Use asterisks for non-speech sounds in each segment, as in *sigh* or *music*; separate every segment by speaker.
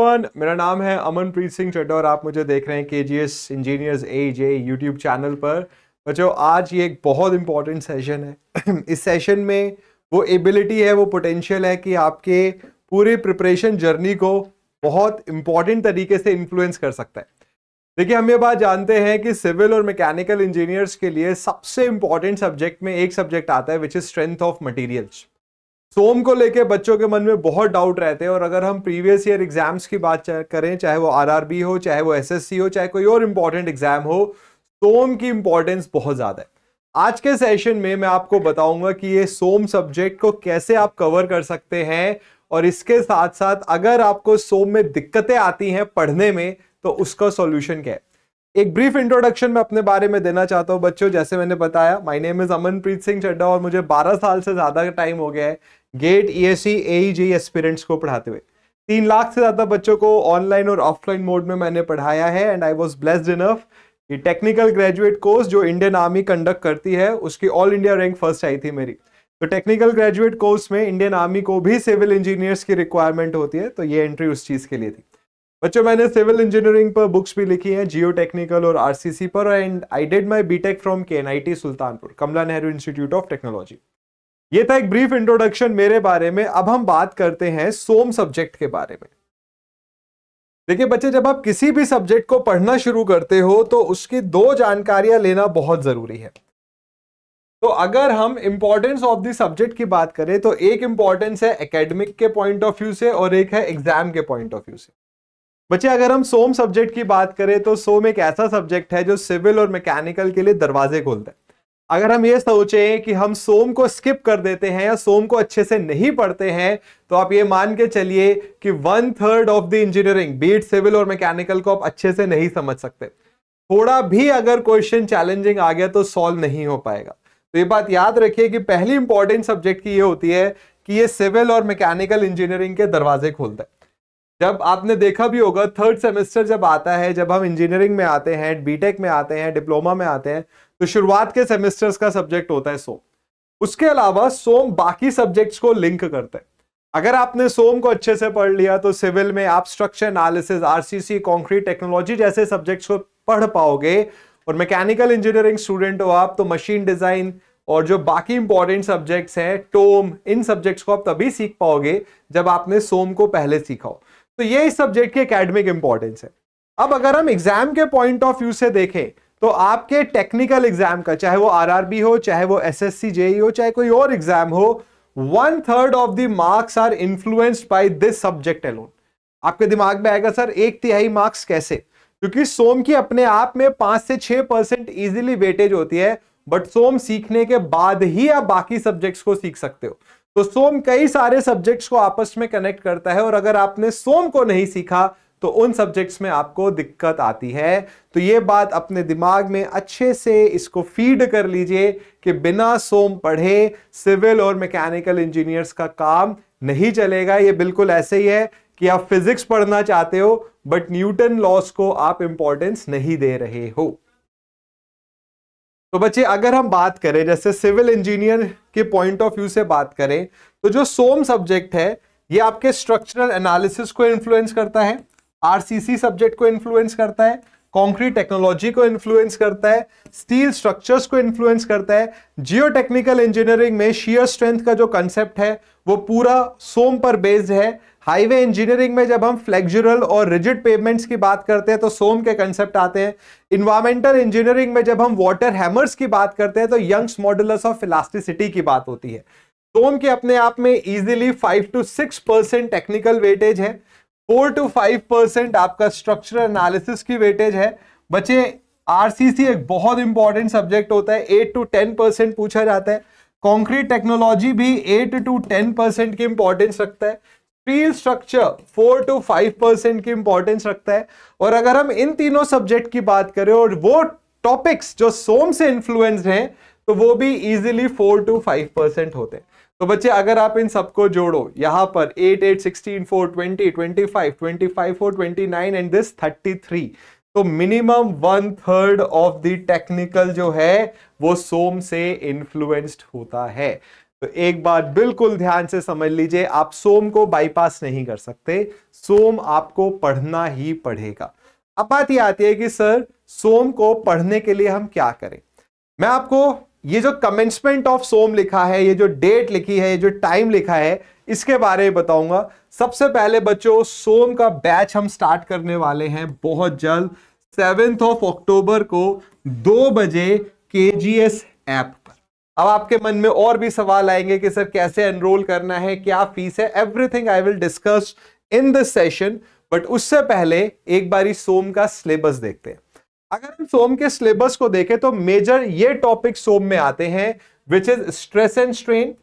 Speaker 1: everyone मेरा नाम है अमनप्रीत सिंह चड्डा और आप मुझे देख रहे हैं K G S engineers A J YouTube channel पर बच्चों आज ये एक बहुत इंपॉर्टेंट सेशन है *clears throat* इस सेशन में वो एबिलिटी है वो पोटेंशियल है कि आपके पूरे प्रिपरेशन जर्नी को बहुत इंपॉर्टेंट तरीके से इन्फ्लुएंस कर सकता है देखिए हम ये बात जानते हैं कि सिविल और मैकेनिकल इंजीनियर्स के लिए सबसे इंपॉर्टेंट सब्जेक्ट में एक सब्जेक्ट आता है which is strength of materials SOM को लेके बच्चों के मन में बहुत डाउट रहते हैं और अगर हम प्रीवियस ईयर एग्जाम्स की बात करें चाहे वो आरआरबी हो चाहे वो एसएससी हो चाहे कोई और इम्पोर्टेंट एग्जाम हो सोम की इंपॉर्टेंस बहुत ज़्यादा है आज के सेशन में मैं आपको बताऊंगा कि ये सोम सब्जेक्ट को कैसे आप कवर कर सकते हैं और इसके साथ साथ अगर आपको सोम में दिक्कतें आती हैं पढ़ने में तो उसका सॉल्यूशन क्या है एक ब्रीफ इंट्रोडक्शन मैं अपने बारे में देना चाहता हूँ बच्चों जैसे मैंने बताया my name is Amanpreet Singh Chadda और मुझे 12 साल से ज़्यादा का टाइम हो गया है गेट ए एईजेई एस्पिरेंट्स को पढ़ाते हुए तीन लाख से ज़्यादा बच्चों को ऑनलाइन और ऑफलाइन मोड में मैंने पढ़ाया है and I was blessed enough ये टेक्निकल ग्रेजुएट कोर्स जो इंडियन आर्मी कंडक्ट करती है उसकी ऑल इंडिया रैंक फर्स्ट आई थी मेरी तो टेक्निकल ग्रेजुएट कोर्स में इंडियन आर्मी को भी सिविल इंजीनियर्स की रिक्वायरमेंट होती है तो ये एंट्री उस चीज़ के लिए थी बच्चों मैंने सिविल इंजीनियरिंग पर बुक्स भी लिखी हैं जियो टेक्निकल और आरसीसी पर and I did my BTech from K N I T Sultanpur Kamla Nehru Institute of Technology ये था एक ब्रीफ इंट्रोडक्शन मेरे बारे में अब हम बात करते हैं सोम सब्जेक्ट के बारे में देखिए बच्चे जब आप किसी भी सब्जेक्ट को पढ़ना शुरू करते हो तो उसकी दो जानकारियां लेना बहुत जरूरी है तो अगर हम इंपॉर्टेंस ऑफ द सब्जेक्ट की बात करें तो एक इंपॉर्टेंस है एकेडमिक के पॉइंट ऑफ व्यू से और एक है एग्जाम के पॉइंट ऑफ व्यू से बच्चे अगर हम सोम सब्जेक्ट की बात करें तो सोम एक ऐसा सब्जेक्ट है जो सिविल और मैकेनिकल के लिए दरवाजे खोलता है अगर हम ये सोचें कि हम सोम को स्किप कर देते हैं या सोम को अच्छे से नहीं पढ़ते हैं तो आप ये मान के चलिए कि one third of the engineering be it civil और मैकेनिकल को आप अच्छे से नहीं समझ सकते थोड़ा भी अगर क्वेश्चन चैलेंजिंग आ गया तो सॉल्व नहीं हो पाएगा तो ये बात याद रखिए कि पहली इंपॉर्टेंट सब्जेक्ट की ये होती है कि ये सिविल और मैकेनिकल इंजीनियरिंग के दरवाजे खोलता है जब आपने देखा भी होगा थर्ड सेमेस्टर जब आता है जब हम इंजीनियरिंग में आते हैं बीटेक में आते हैं डिप्लोमा में आते हैं तो शुरुआत के सेमेस्टर्स का सब्जेक्ट होता है सोम उसके अलावा सोम बाकी सब्जेक्ट्स को लिंक करता है अगर आपने सोम को अच्छे से पढ़ लिया तो सिविल में आप structure analysis RCC concrete technology जैसे सब्जेक्ट्स को पढ़ पाओगे और मैकेनिकल इंजीनियरिंग स्टूडेंट हो आप तो मशीन डिजाइन और जो बाकी इंपॉर्टेंट सब्जेक्ट्स हैं टोम इन सब्जेक्ट्स को आप तभी सीख पाओगे जब आपने सोम को पहले सीखा हो तो ये इस सब्जेक्ट की एकेडमिक इंपॉर्टेंस है अब अगर हम एग्जाम के पॉइंट ऑफ व्यू से देखें तो आपके टेक्निकल एग्जाम का चाहे वो आरआरबी हो चाहे वो एसएससी जेई e हो चाहे कोई और एग्जाम हो one third of the marks are influenced by this subject alone आपके दिमाग में आएगा सर एक तिहाई मार्क्स कैसे क्योंकि सोम की अपने आप में पांच से छह परसेंट ईजिली वेटेज होती है बट सोम सीखने के बाद ही आप बाकी सब्जेक्ट्स को सीख सकते हो तो सोम कई सारे सब्जेक्ट्स को आपस में कनेक्ट करता है और अगर आपने सोम को नहीं सीखा तो उन सब्जेक्ट्स में आपको दिक्कत आती है तो ये बात अपने दिमाग में अच्छे से इसको फीड कर लीजिए कि बिना सोम पढ़े सिविल और मैकेनिकल इंजीनियर्स का काम नहीं चलेगा ये बिल्कुल ऐसे ही है कि आप फिजिक्स पढ़ना चाहते हो बट न्यूटन लॉस को आप इंपॉर्टेंस नहीं दे रहे हो तो बच्चे अगर हम बात करें जैसे सिविल इंजीनियर के पॉइंट ऑफ व्यू से बात करें तो जो सोम सब्जेक्ट है ये आपके स्ट्रक्चरल एनालिसिस को इन्फ्लुएंस करता है आरसीसी सब्जेक्ट को इन्फ्लुएंस करता है कंक्रीट टेक्नोलॉजी को इन्फ्लुएंस करता है स्टील स्ट्रक्चर्स को इन्फ्लुएंस करता है जियोटेक्निकल इंजीनियरिंग में शियर स्ट्रेंथ का जो कंसेप्ट है वो पूरा सोम पर बेस्ड है हाईवे इंजीनियरिंग में जब हम फ्लेक्जुरल और रिजिड पेमेंट्स की बात करते हैं तो सोम के कंसेप्ट आते हैं इन्वायरमेंटल इंजीनियरिंग में जब हम वाटर हैमर्स की बात करते हैं तो यंग्स मॉडलर्स ऑफ इलास्टिसिटी की बात होती है सोम के अपने आप में easily five to six percent technical weightage है फोर टू फाइव परसेंट आपका स्ट्रक्चरल एनालिसिस की वेटेज है बच्चे आरसीसी एक बहुत इंपॉर्टेंट सब्जेक्ट होता है एट टू टेन परसेंट पूछा जाता है कॉन्क्रीट टेक्नोलॉजी भी एट टू टेन परसेंट की इंपॉर्टेंस रखता है steel structure four to five percent की इंपॉर्टेंस रखता है और अगर हम इन तीनों सब्जेक्ट की बात करें और वो टॉपिक्स जो सोम से इंफ्लुएंस हैं तो वो भी easily four to five percent होते हैं तो बच्चे अगर आप इन सबको जोड़ो यहां पर 8, 8, 16, 4, 20, 25, 25, 4, 29 एंड दिस 33 तो minimum one third of the technical जो है वो सोम से इन्फ्लुएंस्ड होता है तो एक बात बिल्कुल ध्यान से समझ लीजिए आप सोम को बाईपास नहीं कर सकते सोम आपको पढ़ना ही पड़ेगा अब बात यह आती है कि सर सोम को पढ़ने के लिए हम क्या करें मैं आपको ये जो कमेंसमेंट ऑफ सोम लिखा है ये जो डेट लिखी है ये जो टाइम लिखा है इसके बारे में बताऊंगा सबसे पहले बच्चों सोम का बैच हम स्टार्ट करने वाले हैं बहुत जल्द सेवेंथ ऑफ अक्टूबर को दो बजे के जी एस ऐप पर अब आपके मन में और भी सवाल आएंगे कि सर कैसे एनरोल करना है क्या फीस है everything I will discuss in this session but उससे पहले एक बारी सोम का सिलेबस देखते हैं अगर हम सोम के सिलेबस को देखें तो मेजर ये टॉपिक सोम में आते हैं which is stress and strain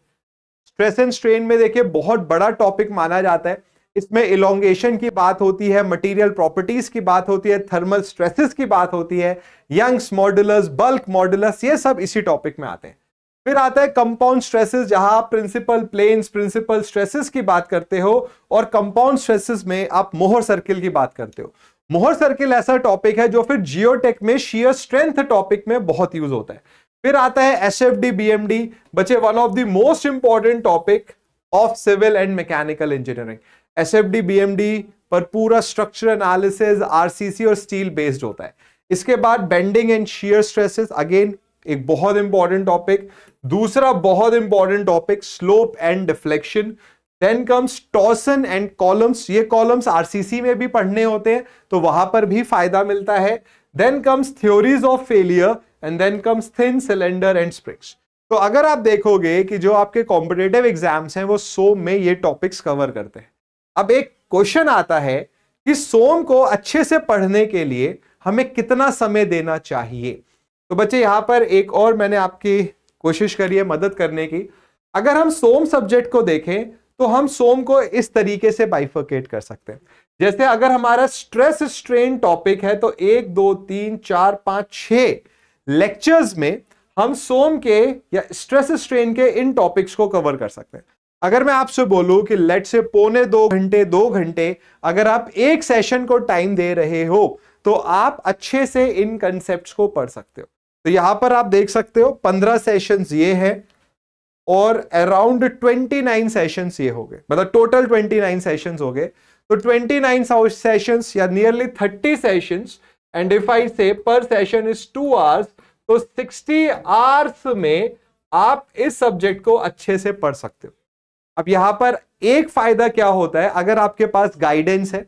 Speaker 1: stress and strain में देखिए बहुत बड़ा टॉपिक माना जाता है इसमें इलोंगेशन की बात होती है मटेरियल प्रॉपर्टीज की बात होती है थर्मल स्ट्रेसेस की बात होती है यंग्स मॉड्यूलर्स बल्क मॉड्यूलर्स ये सब इसी टॉपिक में आते हैं फिर आता है कंपाउंड स्ट्रेसेस जहां आप प्रिंसिपल प्लेन्स प्रिंसिपल स्ट्रेसेस की बात करते हो और कंपाउंड स्ट्रेसेस में आप मोहर सर्किल की बात करते हो मोहर सर्किल ऐसा टॉपिक है जो फिर जियोटेक में शियर स्ट्रेंथ टॉपिक में बहुत यूज होता है फिर आता है S F D B M D बचे one of the most important topic of civil and mechanical engineering S F D B M D पर पूरा स्ट्रक्चर एनालिसिस आरसीसी और स्टील बेस्ड होता है इसके बाद bending and shear stresses again एक बहुत इंपॉर्टेंट टॉपिक दूसरा बहुत important topic slope and deflection then comes torsion and columns ये कॉलम्स आरसीसी में भी पढ़ने होते हैं तो वहां पर भी फायदा मिलता है then comes theories of failure and then comes thin cylinder and spheres तो अगर आप देखोगे कि जो आपके कॉम्पिटेटिव एग्जाम्स हैं वो सोम में ये टॉपिक्स कवर करते हैं अब एक क्वेश्चन आता है कि सोम को अच्छे से पढ़ने के लिए हमें कितना समय देना चाहिए तो बच्चे यहाँ पर एक और मैंने आपकी कोशिश करी है मदद करने की अगर हम सोम सब्जेक्ट को देखें तो हम सोम को इस तरीके से बाइफर्केट कर सकते हैं जैसे अगर हमारा स्ट्रेस स्ट्रेन टॉपिक है तो एक दो तीन चार पांच छ लेक्चर्स में हम सोम के या स्ट्रेस स्ट्रेन के इन टॉपिक्स को कवर कर सकते हैं अगर मैं आपसे बोलूं कि लेट से पौने दो घंटे दो घंटे अगर आप एक सेशन को टाइम दे रहे हो तो आप अच्छे से इन कंसेप्ट को पढ़ सकते हो तो यहां पर आप देख सकते हो पंद्रह सेशन ये है और अराउंड 29 सेशंस ये हो गए मतलब टोटल 29 सेशंस हो गए तो 29 सेशंस या nearly 30 sessions and if I say per session is two hours तो 60 आवर्स में आप इस सब्जेक्ट को अच्छे से पढ़ सकते हो अब यहां पर एक फायदा क्या होता है अगर आपके पास गाइडेंस है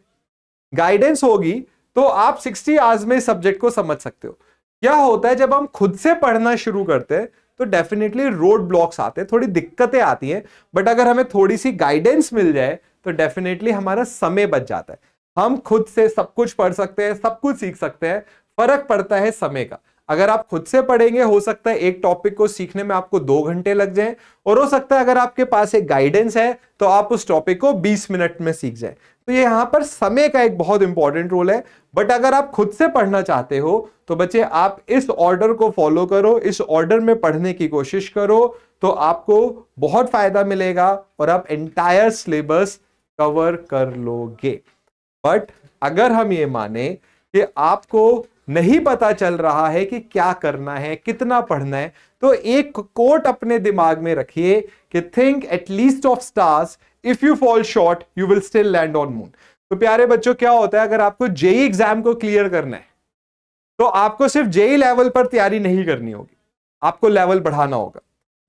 Speaker 1: गाइडेंस होगी तो आप 60 आवर्स में सब्जेक्ट को समझ सकते हो क्या होता है जब हम खुद से पढ़ना शुरू करते हैं तो डेफिनेटली रोड ब्लॉक्स आते हैं थोड़ी दिक्कतें आती हैं बट अगर हमें थोड़ी सी गाइडेंस मिल जाए तो डेफिनेटली हमारा समय बच जाता है हम खुद से सब कुछ पढ़ सकते हैं सब कुछ सीख सकते हैं फर्क पड़ता है समय का अगर आप खुद से पढ़ेंगे हो सकता है एक टॉपिक को सीखने में आपको दो घंटे लग जाए और हो सकता है अगर आपके पास एक गाइडेंस है तो आप उस टॉपिक को 20 मिनट में सीख जाए तो ये यहां पर समय का एक बहुत इंपॉर्टेंट रोल है बट अगर आप खुद से पढ़ना चाहते हो तो बच्चे आप इस ऑर्डर को फॉलो करो इस ऑर्डर में पढ़ने की कोशिश करो तो आपको बहुत फायदा मिलेगा और आप एंटायर सिलेबस कवर कर लोगे बट अगर हम ये माने कि आपको नहीं पता चल रहा है कि क्या करना है कितना पढ़ना है तो एक कोट अपने दिमाग में रखिए कि think at least of stars if you fall short you will still land on moon तो प्यारे बच्चों क्या होता है अगर आपको जेई एग्जाम e को क्लियर करना है तो आपको सिर्फ जेई लेवल e पर तैयारी नहीं करनी होगी आपको लेवल बढ़ाना होगा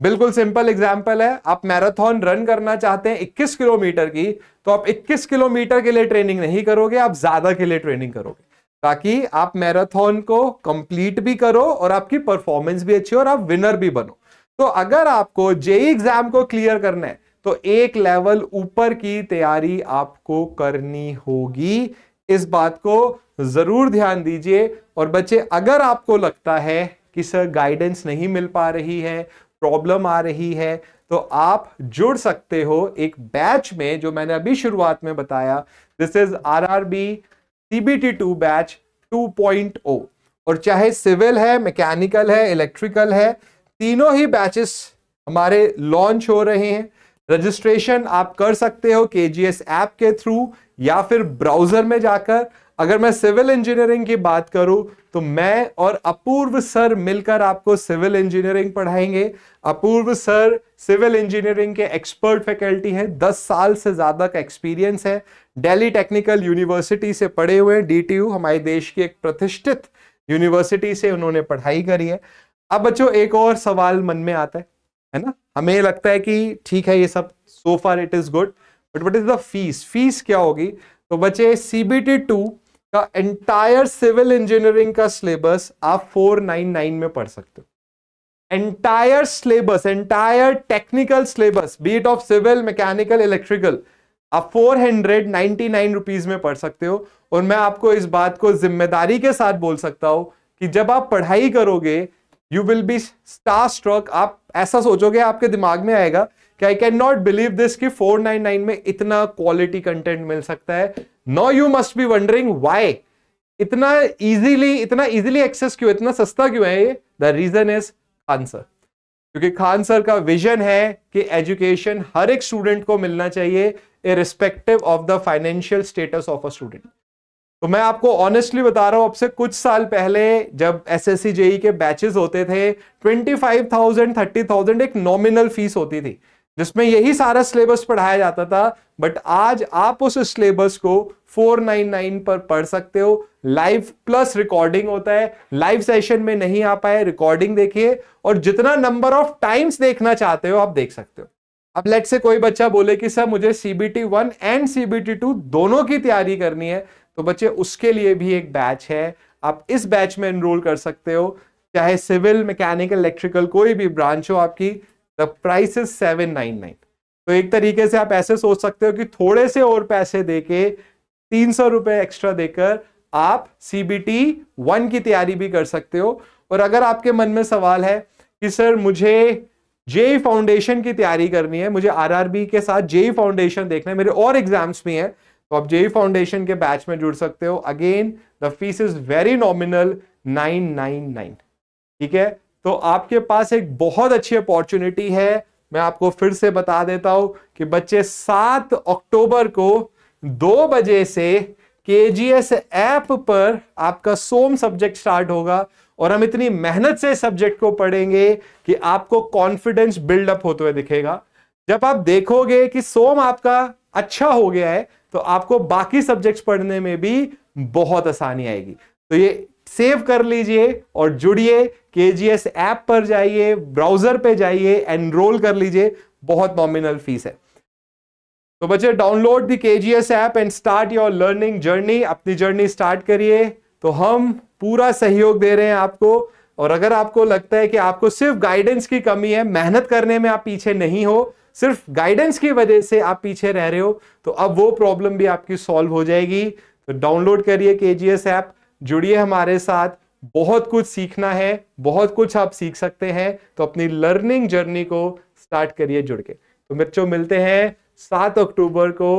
Speaker 1: बिल्कुल सिंपल एग्जाम्पल है आप मैराथन रन करना चाहते हैं 21 किलोमीटर की तो आप 21 किलोमीटर के लिए ट्रेनिंग नहीं करोगे आप ज्यादा के लिए ट्रेनिंग करोगे ताकि आप मैराथन को कंप्लीट भी करो और आपकी परफॉर्मेंस भी अच्छी हो और आप विनर भी बनो तो अगर आपको जेई एग्जाम e को क्लियर करना है तो एक लेवल ऊपर की तैयारी आपको करनी होगी इस बात को जरूर ध्यान दीजिए और बच्चे अगर आपको लगता है कि सर गाइडेंस नहीं मिल पा रही है प्रॉब्लम आ रही है तो आप जुड़ सकते हो एक बैच में जो मैंने अभी शुरुआत में बताया this is R R B CBT two batch 2.0 और चाहे सिविल है मैकेनिकल है इलेक्ट्रिकल है तीनों ही बैचेस हमारे लॉन्च हो रहे हैं रजिस्ट्रेशन आप कर सकते हो के जी एस ऐप के थ्रू या फिर ब्राउजर में जाकर अगर मैं सिविल इंजीनियरिंग की बात करूं तो मैं और अपूर्व सर मिलकर आपको सिविल इंजीनियरिंग पढ़ाएंगे अपूर्व सर सिविल इंजीनियरिंग के एक्सपर्ट फैकल्टी हैं दस साल से ज़्यादा का एक्सपीरियंस है डेली टेक्निकल यूनिवर्सिटी से पढ़े हुए हैं डी हमारे देश की एक प्रतिष्ठित यूनिवर्सिटी से उन्होंने पढ़ाई करी है अब बच्चों एक और सवाल मन में आता है है ना हमें लगता है कि ठीक है ये सब so far it is good but what is the fees fees क्या होगी तो बच्चे सी बी टी टू का एंटायर सिविल इंजीनियरिंग का सिलेबस आप फोर नाइन नाइन में पढ़ सकते हो entire syllabus, entire technical syllabus, be it of civil, mechanical, electrical, आप 499 रुपीस में पढ़ सकते हो और मैं आपको इस बात को जिम्मेदारी के साथ बोल सकता हूं कि जब आप पढ़ाई करोगे you will be star struck आप ऐसा सोचोगे आपके दिमाग में आएगा कि I can not believe this कि 499 में इतना क्वालिटी कंटेंट मिल सकता है no you must be wondering why इतना इजीली इतना इजीली एक्सेस क्यों इतना सस्ता क्यों है ये the reason is Khan sir क्योंकि खान सर का विजन है कि एजुकेशन हर एक स्टूडेंट को मिलना चाहिए irrespective of the financial status of a student तो मैं आपको ऑनेस्टली बता रहा हूं आपसे कुछ साल पहले जब एस एस सी जेई के बैचेस होते थे twenty five thousand thirty thousand एक नॉमिनल फीस होती थी जिसमें यही सारा सिलेबस पढ़ाया जाता था बट आज आप उस सिलेबस को 499 पर पढ़ सकते हो लाइव प्लस रिकॉर्डिंग होता है लाइव सेशन में नहीं आ पाए रिकॉर्डिंग देखिए और जितना नंबर ऑफ टाइम्स देखना चाहते हो आप देख सकते हो अब लेट से कोई बच्चा बोले कि सर मुझे CBT one and CBT two दोनों की तैयारी करनी है तो बच्चे उसके लिए भी एक बैच है आप इस बैच में एनरोल कर सकते हो चाहे सिविल मैकेनिकल इलेक्ट्रिकल कोई भी ब्रांच हो आपकी price is seven nine nine तो एक तरीके से आप ऐसे सोच सकते हो कि थोड़े से और पैसे देके तीन सौ रुपए एक्स्ट्रा देकर आप सी बी टी वन की तैयारी भी कर सकते हो और अगर आपके मन में सवाल है कि सर मुझे जेई फाउंडेशन की तैयारी करनी है मुझे आरआरबी के साथ जेई फाउंडेशन देखना है मेरे और एग्जाम्स भी हैं तो आप जेई फाउंडेशन के बैच में जुड़ सकते हो again the fees is very nominal nine nine nine ठीक है तो आपके पास एक बहुत अच्छी अपॉर्चुनिटी है मैं आपको फिर से बता देता हूं कि बच्चे सात अक्टूबर को दो बजे से के जी एस ऐप पर आपका सोम सब्जेक्ट स्टार्ट होगा और हम इतनी मेहनत से सब्जेक्ट को पढ़ेंगे कि आपको कॉन्फिडेंस बिल्डअप होते हुए दिखेगा जब आप देखोगे कि सोम आपका अच्छा हो गया है तो आपको बाकी सब्जेक्ट्स पढ़ने में भी बहुत आसानी आएगी तो ये सेव कर लीजिए और जुड़िए के जी एस ऐप पर जाइए ब्राउजर पे जाइए एनरोल कर लीजिए बहुत नॉमिनल फीस है तो बच्चे download the K G S app and start your learning journey अपनी जर्नी स्टार्ट करिए तो हम पूरा सहयोग दे रहे हैं आपको और अगर आपको लगता है कि आपको सिर्फ गाइडेंस की कमी है मेहनत करने में आप पीछे नहीं हो सिर्फ गाइडेंस की वजह से आप पीछे रह रहे हो तो अब वो प्रॉब्लम भी आपकी सॉल्व हो जाएगी तो डाउनलोड करिए के जी एस ऐप जुड़िए हमारे साथ बहुत कुछ सीखना है बहुत कुछ आप सीख सकते हैं तो अपनी लर्निंग जर्नी को स्टार्ट करिए जुड़ के तो बच्चों मिलते हैं सात अक्टूबर को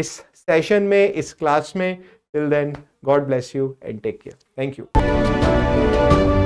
Speaker 1: इस सेशन में इस क्लास में till then God bless you and take care thank you